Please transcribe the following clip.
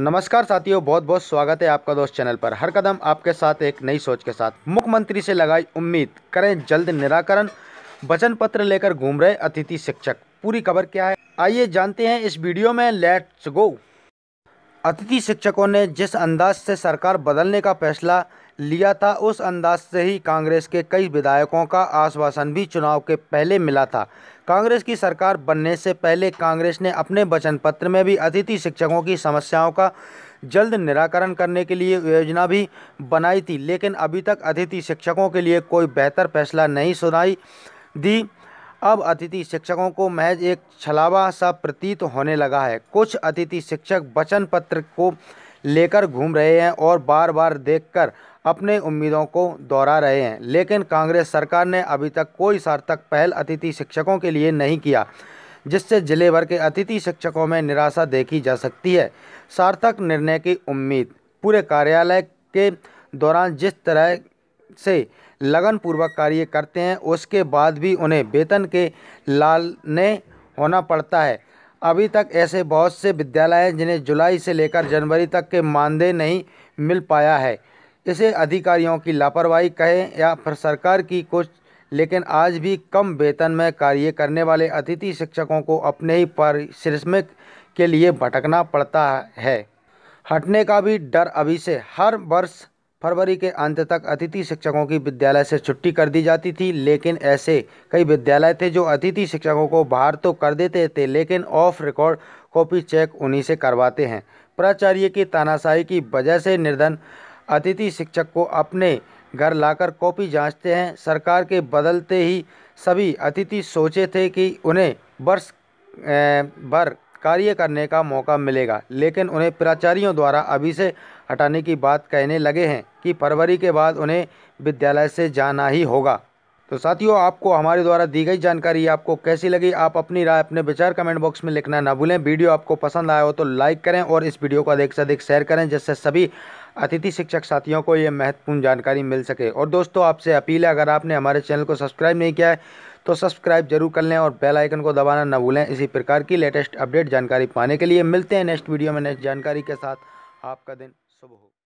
नमस्कार साथियों बहुत बहुत स्वागत है आपका दोस्त चैनल पर हर कदम आपके साथ एक नई सोच के साथ मुख्यमंत्री से लगाई उम्मीद करें जल्द निराकरण वचन पत्र लेकर घूम रहे अतिथि शिक्षक पूरी खबर क्या है आइए जानते हैं इस वीडियो में लेट्स गो अतिथि शिक्षकों ने जिस अंदाज से सरकार बदलने का फैसला लिया था उस अंदाज से ही कांग्रेस के कई विधायकों का आश्वासन भी चुनाव के पहले मिला था कांग्रेस की सरकार बनने से पहले कांग्रेस ने अपने वचन पत्र में भी अतिथि शिक्षकों की समस्याओं का जल्द निराकरण करने के लिए योजना भी बनाई थी लेकिन अभी तक अतिथि शिक्षकों के लिए कोई बेहतर फैसला नहीं सुनाई दी अब अतिथि शिक्षकों को महज एक छलावा सा प्रतीत होने लगा है कुछ अतिथि शिक्षक वचन पत्र को लेकर घूम रहे हैं और बार बार देखकर अपने उम्मीदों को दोहरा रहे हैं लेकिन कांग्रेस सरकार ने अभी तक कोई सार्थक पहल अतिथि शिक्षकों के लिए नहीं किया जिससे जिले भर के अतिथि शिक्षकों में निराशा देखी जा सकती है सार्थक निर्णय की उम्मीद पूरे कार्यालय के दौरान जिस तरह से लगनपूर्वक कार्य करते हैं उसके बाद भी उन्हें वेतन के लालने होना पड़ता है अभी तक ऐसे बहुत से विद्यालय हैं जिन्हें जुलाई से लेकर जनवरी तक के मानदेय नहीं मिल पाया है इसे अधिकारियों की लापरवाही कहें या फिर सरकार की कुछ लेकिन आज भी कम वेतन में कार्य करने वाले अतिथि शिक्षकों को अपने ही पारिश्रमिक के लिए भटकना पड़ता है हटने का भी डर अभी से हर वर्ष फरवरी के अंत तक अतिथि शिक्षकों की विद्यालय से छुट्टी कर दी जाती थी लेकिन ऐसे कई विद्यालय थे जो अतिथि शिक्षकों को बाहर तो कर देते थे लेकिन ऑफ रिकॉर्ड कॉपी चेक उन्हीं से करवाते हैं प्राचार्य की तानाशाही की वजह से निर्धन अतिथि शिक्षक को अपने घर लाकर कॉपी जांचते हैं सरकार के बदलते ही सभी अतिथि सोचे थे कि उन्हें वर्ष भर कार्य करने का मौका मिलेगा लेकिन उन्हें प्राचार्यों द्वारा अभी से हटाने की बात कहने लगे हैं कि फरवरी के बाद उन्हें विद्यालय से जाना ही होगा तो साथियों आपको हमारे द्वारा दी गई जानकारी आपको कैसी लगी आप अपनी राय अपने विचार कमेंट बॉक्स में लिखना ना भूलें वीडियो आपको पसंद आया हो तो लाइक करें और इस वीडियो को अधिक से अधिक शेयर करें जिससे सभी अतिथि शिक्षक साथियों को ये महत्वपूर्ण जानकारी मिल सके और दोस्तों आपसे अपील है अगर आपने हमारे चैनल को सब्सक्राइब नहीं किया है तो सब्सक्राइब जरूर कर लें और बेल आइकन को दबाना ना भूलें इसी प्रकार की लेटेस्ट अपडेट जानकारी पाने के लिए मिलते हैं नेक्स्ट वीडियो में नेक्स्ट जानकारी के साथ आपका दिन